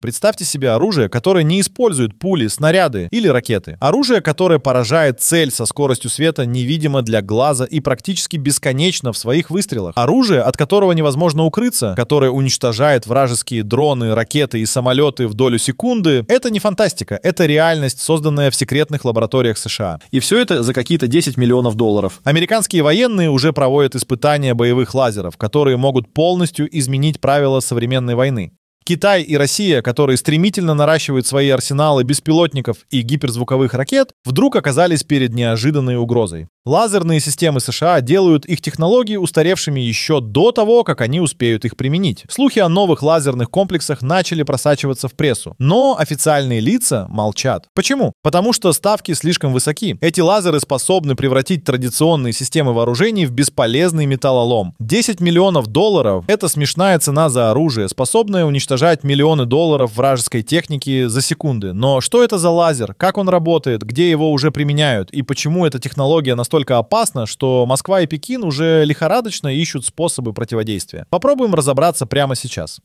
Представьте себе оружие, которое не использует пули, снаряды или ракеты. Оружие, которое поражает цель со скоростью света, невидимо для глаза и практически бесконечно в своих выстрелах. Оружие, от которого невозможно укрыться, которое уничтожает вражеские дроны, ракеты и самолеты в долю секунды. Это не фантастика, это реальность, созданная в секретных лабораториях США. И все это за какие-то 10 миллионов долларов. Американские военные уже проводят испытания боевых лазеров, которые могут полностью изменить правила современной войны. Китай и Россия, которые стремительно наращивают свои арсеналы беспилотников и гиперзвуковых ракет, вдруг оказались перед неожиданной угрозой. Лазерные системы США делают их технологии устаревшими еще до того, как они успеют их применить. Слухи о новых лазерных комплексах начали просачиваться в прессу, но официальные лица молчат. Почему? Потому что ставки слишком высоки. Эти лазеры способны превратить традиционные системы вооружений в бесполезный металлолом. 10 миллионов долларов — это смешная цена за оружие, способное уничтожать миллионы долларов вражеской техники за секунды. Но что это за лазер? Как он работает? Где его уже применяют? И почему эта технология настолько настолько опасно, что Москва и Пекин уже лихорадочно ищут способы противодействия. Попробуем разобраться прямо сейчас.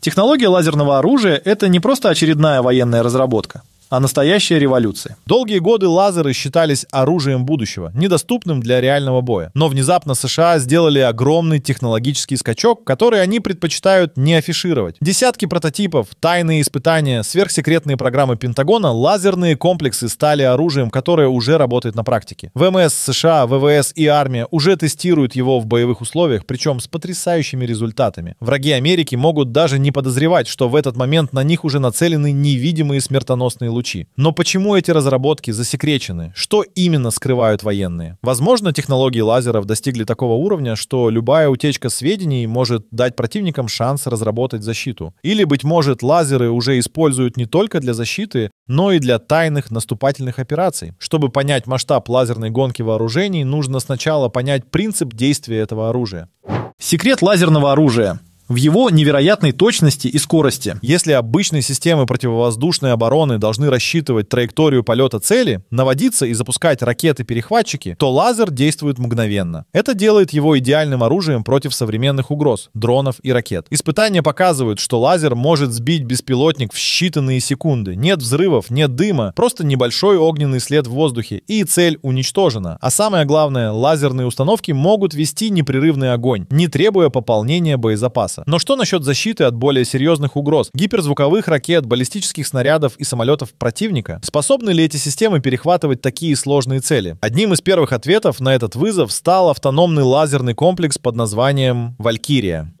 Технология лазерного оружия — это не просто очередная военная разработка а настоящая революция. Долгие годы лазеры считались оружием будущего, недоступным для реального боя. Но внезапно США сделали огромный технологический скачок, который они предпочитают не афишировать. Десятки прототипов, тайные испытания, сверхсекретные программы Пентагона, лазерные комплексы стали оружием, которое уже работает на практике. ВМС США, ВВС и армия уже тестируют его в боевых условиях, причем с потрясающими результатами. Враги Америки могут даже не подозревать, что в этот момент на них уже нацелены невидимые смертоносные лучи. Но почему эти разработки засекречены? Что именно скрывают военные? Возможно, технологии лазеров достигли такого уровня, что любая утечка сведений может дать противникам шанс разработать защиту. Или, быть может, лазеры уже используют не только для защиты, но и для тайных наступательных операций. Чтобы понять масштаб лазерной гонки вооружений, нужно сначала понять принцип действия этого оружия. Секрет лазерного оружия в его невероятной точности и скорости. Если обычные системы противовоздушной обороны должны рассчитывать траекторию полета цели, наводиться и запускать ракеты-перехватчики, то лазер действует мгновенно. Это делает его идеальным оружием против современных угроз — дронов и ракет. Испытания показывают, что лазер может сбить беспилотник в считанные секунды. Нет взрывов, нет дыма, просто небольшой огненный след в воздухе, и цель уничтожена. А самое главное, лазерные установки могут вести непрерывный огонь, не требуя пополнения боезапаса класса. Но что насчет защиты от более серьезных угроз? Гиперзвуковых ракет, баллистических снарядов и самолетов противника? Способны ли эти системы перехватывать такие сложные цели? Одним из первых ответов на этот вызов стал автономный лазерный комплекс под названием «Валькирия».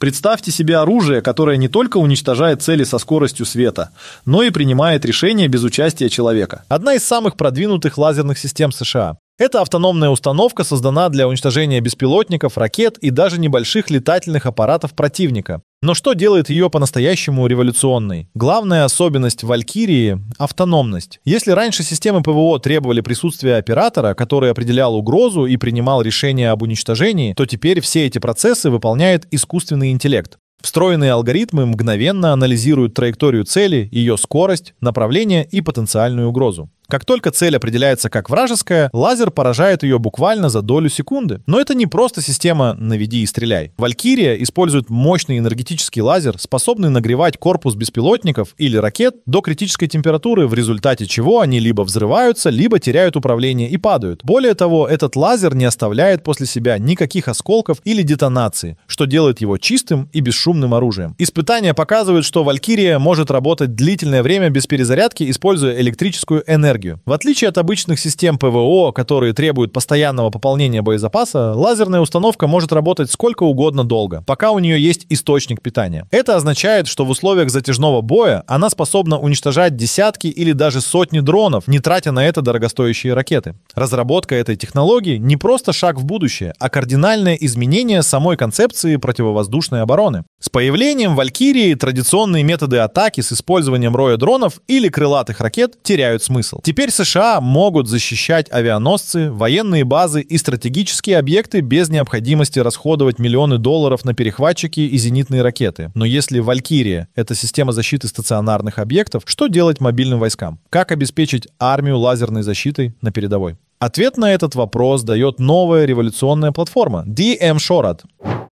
Представьте себе оружие, которое не только уничтожает цели со скоростью света, но и принимает решения без участия человека. Одна из самых продвинутых лазерных систем США. Эта автономная установка создана для уничтожения беспилотников, ракет и даже небольших летательных аппаратов противника. Но что делает ее по-настоящему революционной? Главная особенность Валькирии — автономность. Если раньше системы ПВО требовали присутствия оператора, который определял угрозу и принимал решение об уничтожении, то теперь все эти процессы выполняет искусственный интеллект. Встроенные алгоритмы мгновенно анализируют траекторию цели, ее скорость, направление и потенциальную угрозу. Как только цель определяется как вражеская, лазер поражает ее буквально за долю секунды. Но это не просто система «наведи и стреляй». Валькирия использует мощный энергетический лазер, способный нагревать корпус беспилотников или ракет до критической температуры, в результате чего они либо взрываются, либо теряют управление и падают. Более того, этот лазер не оставляет после себя никаких осколков или детонации, что делает его чистым и бесшумным оружием. Испытания показывают, что Валькирия может работать длительное время без перезарядки, используя электрическую энергию энергию. В отличие от обычных систем ПВО, которые требуют постоянного пополнения боезапаса, лазерная установка может работать сколько угодно долго, пока у нее есть источник питания. Это означает, что в условиях затяжного боя она способна уничтожать десятки или даже сотни дронов, не тратя на это дорогостоящие ракеты. Разработка этой технологии не просто шаг в будущее, а кардинальное изменение самой концепции противовоздушной обороны. С появлением Валькирии традиционные методы атаки с использованием роя дронов или крылатых ракет теряют смысл. Теперь США могут защищать авианосцы, военные базы и стратегические объекты без необходимости расходовать миллионы долларов на перехватчики и зенитные ракеты. Но если «Валькирия» — это система защиты стационарных объектов, что делать мобильным войскам? Как обеспечить армию лазерной защитой на передовой? Ответ на этот вопрос дает новая революционная платформа — DM Shorad.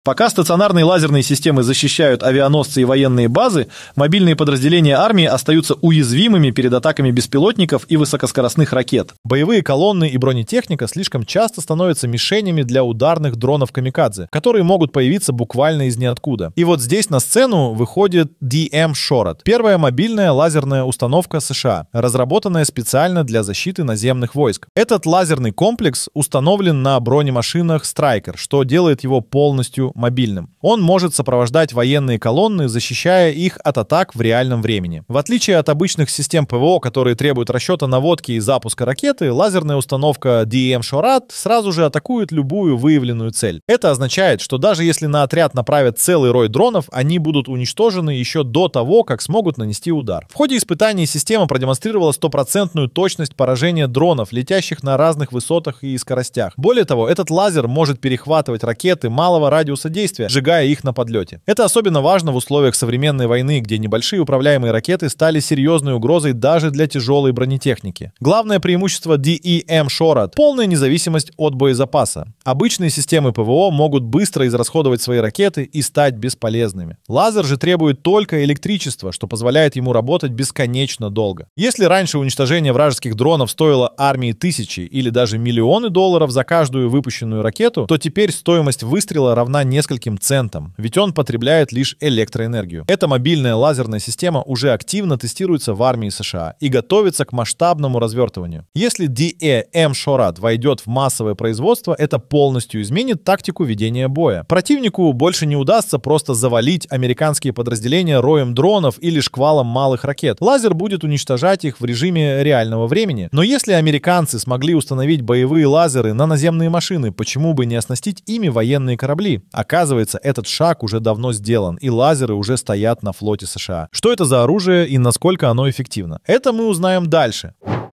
Пока стационарные лазерные системы защищают авианосцы и военные базы, мобильные подразделения армии остаются уязвимыми перед атаками беспилотников и высокоскоростных ракет. Боевые колонны и бронетехника слишком часто становятся мишенями для ударных дронов «Камикадзе», которые могут появиться буквально из ниоткуда. И вот здесь на сцену выходит DM Shorod, эм первая мобильная лазерная установка США, разработанная специально для защиты наземных войск. Этот лазерный комплекс установлен на бронемашинах Страйкер, что делает его полностью мобильным. Он может сопровождать военные колонны, защищая их от атак в реальном времени. В отличие от обычных систем ПВО, которые требуют расчета наводки и запуска ракеты, лазерная установка DM Шорат сразу же атакует любую выявленную цель. Это означает, что даже если на отряд направят целый рой дронов, они будут уничтожены еще до того, как смогут нанести удар. В ходе испытаний система продемонстрировала стопроцентную точность поражения дронов, летящих на разных высотах и скоростях. Более того, этот лазер может перехватывать ракеты малого радиуса радиуса сжигая их на подлете. Это особенно важно в условиях современной войны, где небольшие управляемые ракеты стали серьезной угрозой даже для тяжелой бронетехники. Главное преимущество DEM эм Шорат – полная независимость от боезапаса. Обычные системы ПВО могут быстро израсходовать свои ракеты и стать бесполезными. Лазер же требует только электричества, что позволяет ему работать бесконечно долго. Если раньше уничтожение вражеских дронов стоило армии тысячи или даже миллионы долларов за каждую выпущенную ракету, то теперь стоимость выстрела равна нескольким центам, ведь он потребляет лишь электроэнергию. Эта мобильная лазерная система уже активно тестируется в армии США и готовится к масштабному развертыванию. Если DE-M Шорат войдет в массовое производство, это полностью изменит тактику ведения боя. Противнику больше не удастся просто завалить американские подразделения роем дронов или шквалом малых ракет. Лазер будет уничтожать их в режиме реального времени. Но если американцы смогли установить боевые лазеры на наземные машины, почему бы не оснастить ими военные корабли? А Оказывается, этот шаг уже давно сделан, и лазеры уже стоят на флоте США. Что это за оружие и насколько оно эффективно? Это мы узнаем дальше.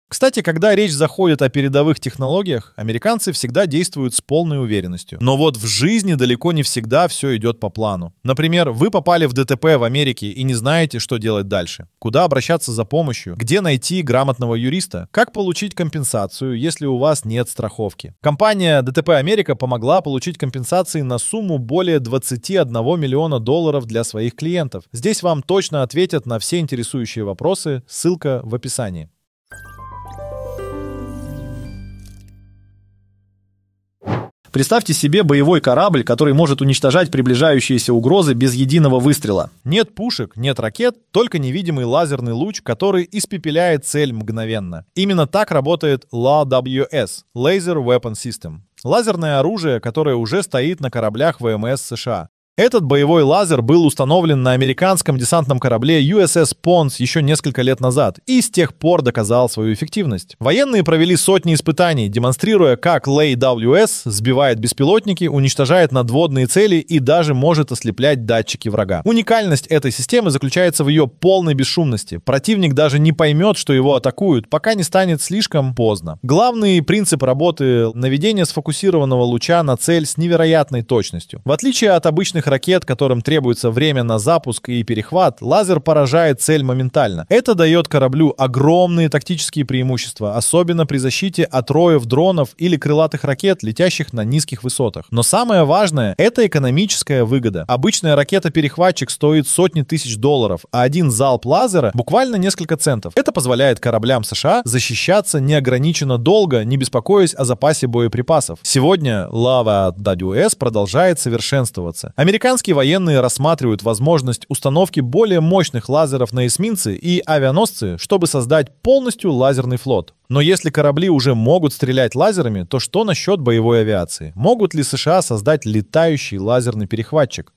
Кстати, когда речь заходит о передовых технологиях, американцы всегда действуют с полной уверенностью. Но вот в жизни далеко не всегда все идет по плану. Например, вы попали в ДТП в Америке и не знаете, что делать дальше. Куда обращаться за помощью? Где найти грамотного юриста? Как получить компенсацию, если у вас нет страховки? Компания ДТП Америка помогла получить компенсации на сумму более 21 миллиона долларов для своих клиентов. Здесь вам точно ответят на все интересующие вопросы, ссылка в описании. Представьте себе боевой корабль, который может уничтожать приближающиеся угрозы без единого выстрела. Нет пушек, нет ракет, только невидимый лазерный луч, который испепеляет цель мгновенно. Именно так работает LAWS – Laser Weapon System. Лазерное оружие, которое уже стоит на кораблях ВМС США. Этот боевой лазер был установлен на американском десантном корабле USS Понс еще несколько лет назад и с тех пор доказал свою эффективность. Военные провели сотни испытаний, демонстрируя, как Лей WS сбивает беспилотники, уничтожает надводные цели и даже может ослеплять датчики врага. Уникальность этой системы заключается в ее полной бесшумности. Противник даже не поймет, что его атакуют, пока не станет слишком поздно. Главный принцип работы — наведение сфокусированного луча на цель с невероятной точностью. В отличие от обычных ракет, которым требуется время на запуск и перехват, лазер поражает цель моментально. Это дает кораблю огромные тактические преимущества, особенно при защите от роев дронов или крылатых ракет, летящих на низких высотах. Но самое важное — это экономическая выгода. Обычная ракета-перехватчик стоит сотни тысяч долларов, а один залп лазера — буквально несколько центов. Это позволяет кораблям США защищаться неограниченно долго, не беспокоясь о запасе боеприпасов. Сегодня лава от Дадюэс продолжает совершенствоваться. Американцы Американские военные рассматривают возможность установки более мощных лазеров на эсминцы и авианосцы, чтобы создать полностью лазерный флот. Но если корабли уже могут стрелять лазерами, то что насчет боевой авиации? Могут ли США создать летающий лазерный перехватчик?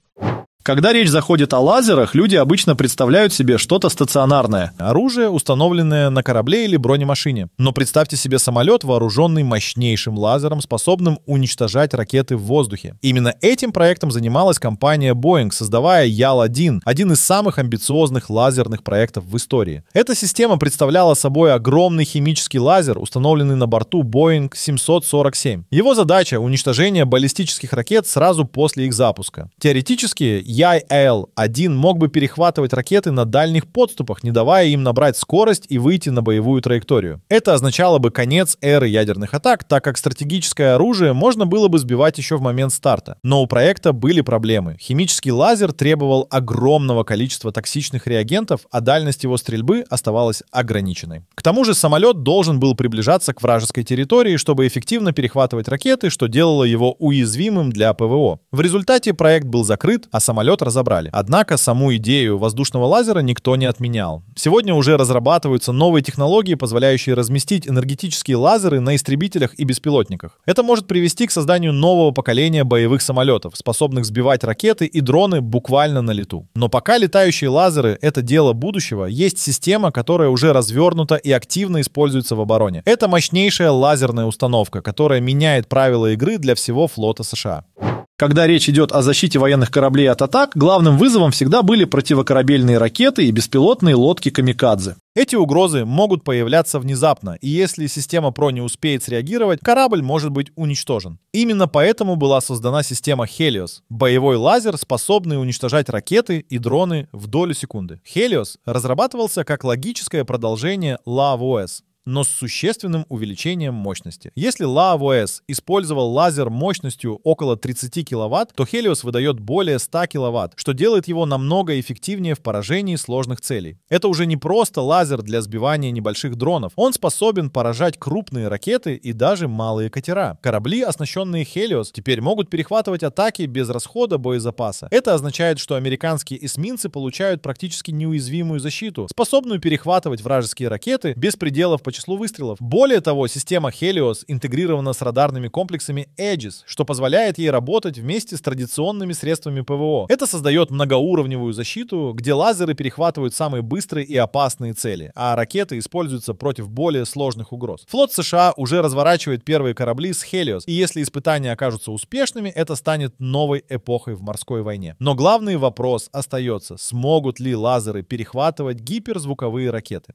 Когда речь заходит о лазерах, люди обычно представляют себе что-то стационарное. Оружие, установленное на корабле или бронемашине. Но представьте себе самолет, вооруженный мощнейшим лазером, способным уничтожать ракеты в воздухе. Именно этим проектом занималась компания Boeing, создавая Ял-1, один из самых амбициозных лазерных проектов в истории. Эта система представляла собой огромный химический лазер, установленный на борту Boeing 747. Его задача — уничтожение баллистических ракет сразу после их запуска. Теоретически, Яйл-1 мог бы перехватывать ракеты на дальних подступах, не давая им набрать скорость и выйти на боевую траекторию. Это означало бы конец эры ядерных атак, так как стратегическое оружие можно было бы сбивать еще в момент старта. Но у проекта были проблемы. Химический лазер требовал огромного количества токсичных реагентов, а дальность его стрельбы оставалась ограниченной. К тому же самолет должен был приближаться к вражеской территории, чтобы эффективно перехватывать ракеты, что делало его уязвимым для ПВО. В результате проект был закрыт, а самолет самолет разобрали. Однако саму идею воздушного лазера никто не отменял. Сегодня уже разрабатываются новые технологии, позволяющие разместить энергетические лазеры на истребителях и беспилотниках. Это может привести к созданию нового поколения боевых самолетов, способных сбивать ракеты и дроны буквально на лету. Но пока летающие лазеры — это дело будущего, есть система, которая уже развернута и активно используется в обороне. Это мощнейшая лазерная установка, которая меняет правила игры для всего флота США. Когда речь идет о защите военных кораблей от атак, главным вызовом всегда были противокорабельные ракеты и беспилотные лодки «Камикадзе». Эти угрозы могут появляться внезапно, и если система ПРО не успеет среагировать, корабль может быть уничтожен. Именно поэтому была создана система Хелиос, боевой лазер, способный уничтожать ракеты и дроны в долю секунды. Хелиос разрабатывался как логическое продолжение LAVOS но с существенным увеличением мощности. Если LavaOS использовал лазер мощностью около 30 кВт, то Helios выдает более 100 кВт, что делает его намного эффективнее в поражении сложных целей. Это уже не просто лазер для сбивания небольших дронов, он способен поражать крупные ракеты и даже малые катера. Корабли, оснащенные Helios, теперь могут перехватывать атаки без расхода боезапаса. Это означает, что американские эсминцы получают практически неуязвимую защиту, способную перехватывать вражеские ракеты без пределов числу выстрелов. Более того, система Helios интегрирована с радарными комплексами Aegis, что позволяет ей работать вместе с традиционными средствами ПВО. Это создает многоуровневую защиту, где лазеры перехватывают самые быстрые и опасные цели, а ракеты используются против более сложных угроз. Флот США уже разворачивает первые корабли с Helios, и если испытания окажутся успешными, это станет новой эпохой в морской войне. Но главный вопрос остается, смогут ли лазеры перехватывать гиперзвуковые ракеты?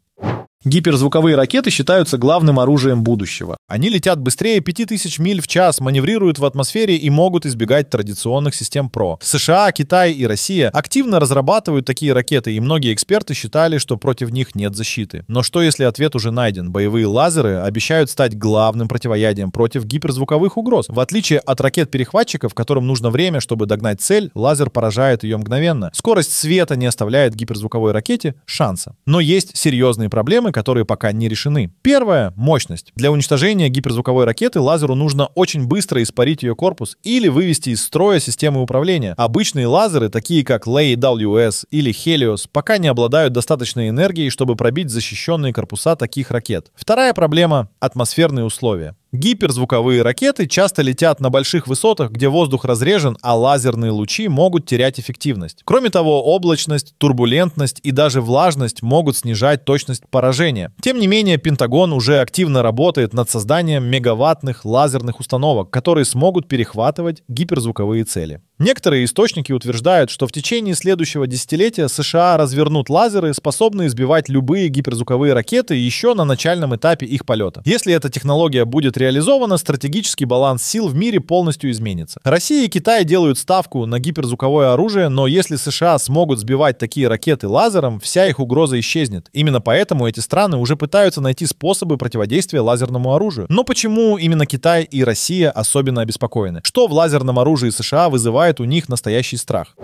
Гиперзвуковые ракеты считаются главным оружием будущего. Они летят быстрее 5000 миль в час, маневрируют в атмосфере и могут избегать традиционных систем ПРО. США, Китай и Россия активно разрабатывают такие ракеты, и многие эксперты считали, что против них нет защиты. Но что если ответ уже найден? Боевые лазеры обещают стать главным противоядием против гиперзвуковых угроз. В отличие от ракет-перехватчиков, которым нужно время, чтобы догнать цель, лазер поражает ее мгновенно. Скорость света не оставляет гиперзвуковой ракете шанса. Но есть серьезные проблемы, которые пока не решены. Первое — мощность. Для уничтожения гиперзвуковой ракеты лазеру нужно очень быстро испарить ее корпус или вывести из строя системы управления. Обычные лазеры, такие как LAWS или Helios, пока не обладают достаточной энергией, чтобы пробить защищенные корпуса таких ракет. Вторая проблема — атмосферные условия. Гиперзвуковые ракеты часто летят на больших высотах, где воздух разрежен, а лазерные лучи могут терять эффективность. Кроме того, облачность, турбулентность и даже влажность могут снижать точность поражения. Тем не менее, Пентагон уже активно работает над созданием мегаваттных лазерных установок, которые смогут перехватывать гиперзвуковые цели. Некоторые источники утверждают, что в течение следующего десятилетия США развернут лазеры, способные сбивать любые гиперзвуковые ракеты еще на начальном этапе их полета. Если эта технология будет реализована, стратегический баланс сил в мире полностью изменится. Россия и Китай делают ставку на гиперзвуковое оружие, но если США смогут сбивать такие ракеты лазером, вся их угроза исчезнет. Именно поэтому эти страны уже пытаются найти способы противодействия лазерному оружию. Но почему именно Китай и Россия особенно обеспокоены? Что в лазерном оружии США вызывает вызывает у них настоящий страх.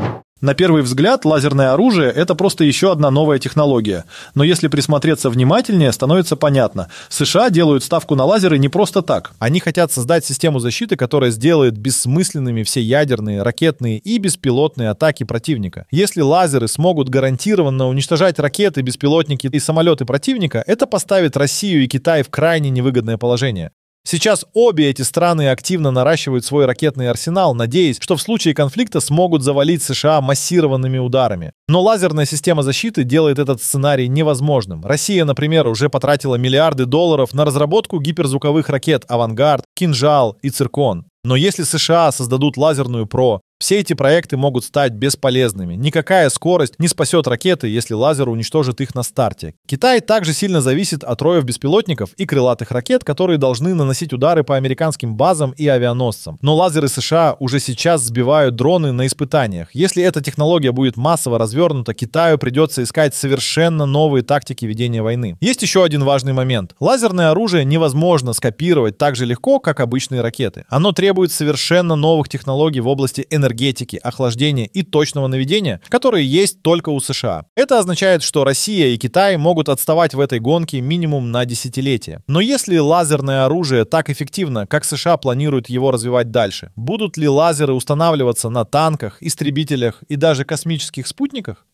На первый взгляд, лазерное оружие – это просто еще одна новая технология. Но если присмотреться внимательнее, становится понятно. США делают ставку на лазеры не просто так. Они хотят создать систему защиты, которая сделает бессмысленными все ядерные, ракетные и беспилотные атаки противника. Если лазеры смогут гарантированно уничтожать ракеты, беспилотники и самолеты противника, это поставит Россию и Китай в крайне невыгодное положение. Сейчас обе эти страны активно наращивают свой ракетный арсенал, надеясь, что в случае конфликта смогут завалить США массированными ударами. Но лазерная система защиты делает этот сценарий невозможным. Россия, например, уже потратила миллиарды долларов на разработку гиперзвуковых ракет «Авангард», «Кинжал» и «Циркон». Но если США создадут лазерную ПРО, все эти проекты могут стать бесполезными. Никакая скорость не спасет ракеты, если лазер уничтожит их на старте. Китай также сильно зависит от роев беспилотников и крылатых ракет, которые должны наносить удары по американским базам и авианосцам. Но лазеры США уже сейчас сбивают дроны на испытаниях. Если эта технология будет массово развернута, Китаю придется искать совершенно новые тактики ведения войны. Есть еще один важный момент. Лазерное оружие невозможно скопировать так же легко, как обычные ракеты. Оно требует совершенно новых технологий в области энергии энергетики, охлаждения и точного наведения, которые есть только у США. Это означает, что Россия и Китай могут отставать в этой гонке минимум на десятилетие. Но если лазерное оружие так эффективно, как США планируют его развивать дальше, будут ли лазеры устанавливаться на танках, истребителях и даже космических спутниках?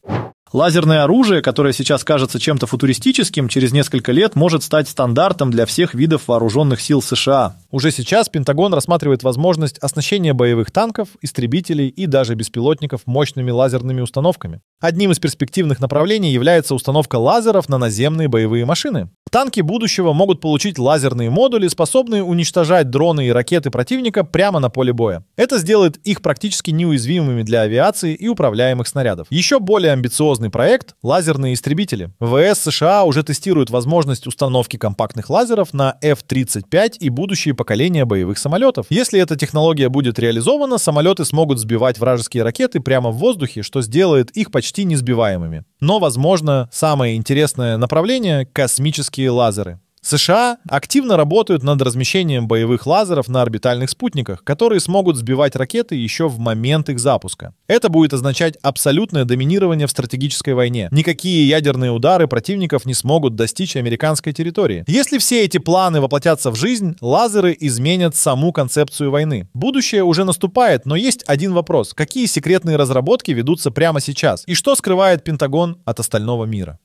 Лазерное оружие, которое сейчас кажется чем-то футуристическим, через несколько лет может стать стандартом для всех видов вооруженных сил США. Уже сейчас Пентагон рассматривает возможность оснащения боевых танков, истребителей и даже беспилотников мощными лазерными установками. Одним из перспективных направлений является установка лазеров на наземные боевые машины. Танки будущего могут получить лазерные модули, способные уничтожать дроны и ракеты противника прямо на поле боя. Это сделает их практически неуязвимыми для авиации и управляемых снарядов. Еще более амбициозно серьезный проект — лазерные истребители. ВС США уже тестируют возможность установки компактных лазеров на F-35 и будущие поколения боевых самолетов. Если эта технология будет реализована, самолеты смогут сбивать вражеские ракеты прямо в воздухе, что сделает их почти несбиваемыми. Но, возможно, самое интересное направление — космические лазеры. США активно работают над размещением боевых лазеров на орбитальных спутниках, которые смогут сбивать ракеты еще в момент их запуска. Это будет означать абсолютное доминирование в стратегической войне. Никакие ядерные удары противников не смогут достичь американской территории. Если все эти планы воплотятся в жизнь, лазеры изменят саму концепцию войны. Будущее уже наступает, но есть один вопрос. Какие секретные разработки ведутся прямо сейчас? И что скрывает Пентагон от остального мира?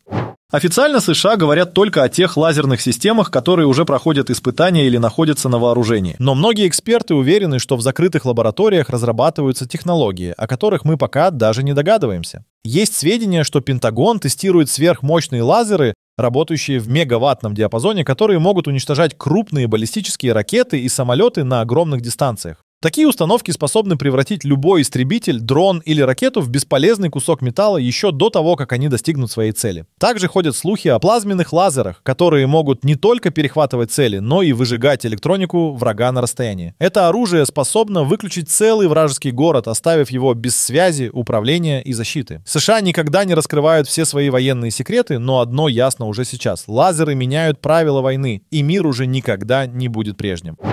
Официально США говорят только о тех лазерных системах, которые уже проходят испытания или находятся на вооружении. Но многие эксперты уверены, что в закрытых лабораториях разрабатываются технологии, о которых мы пока даже не догадываемся. Есть сведения, что Пентагон тестирует сверхмощные лазеры, работающие в мегаваттном диапазоне, которые могут уничтожать крупные баллистические ракеты и самолеты на огромных дистанциях. Такие установки способны превратить любой истребитель, дрон или ракету в бесполезный кусок металла еще до того, как они достигнут своей цели. Также ходят слухи о плазменных лазерах, которые могут не только перехватывать цели, но и выжигать электронику врага на расстоянии. Это оружие способно выключить целый вражеский город, оставив его без связи, управления и защиты. США никогда не раскрывают все свои военные секреты, но одно ясно уже сейчас. Лазеры меняют правила войны, и мир уже никогда не будет прежним.